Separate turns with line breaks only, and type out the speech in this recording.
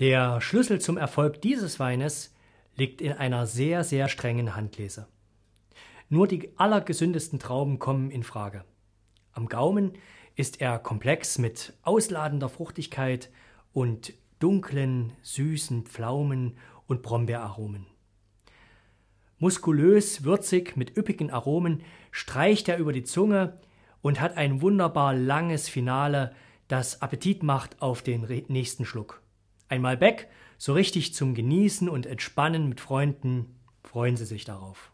Der Schlüssel zum Erfolg dieses Weines liegt in einer sehr, sehr strengen Handlese. Nur die allergesündesten Trauben kommen in Frage. Am Gaumen ist er komplex mit ausladender Fruchtigkeit und dunklen, süßen Pflaumen und Brombeeraromen. Muskulös, würzig, mit üppigen Aromen streicht er über die Zunge und hat ein wunderbar langes Finale, das Appetit macht auf den nächsten Schluck. Einmal back, so richtig zum Genießen und Entspannen mit Freunden, freuen Sie sich darauf.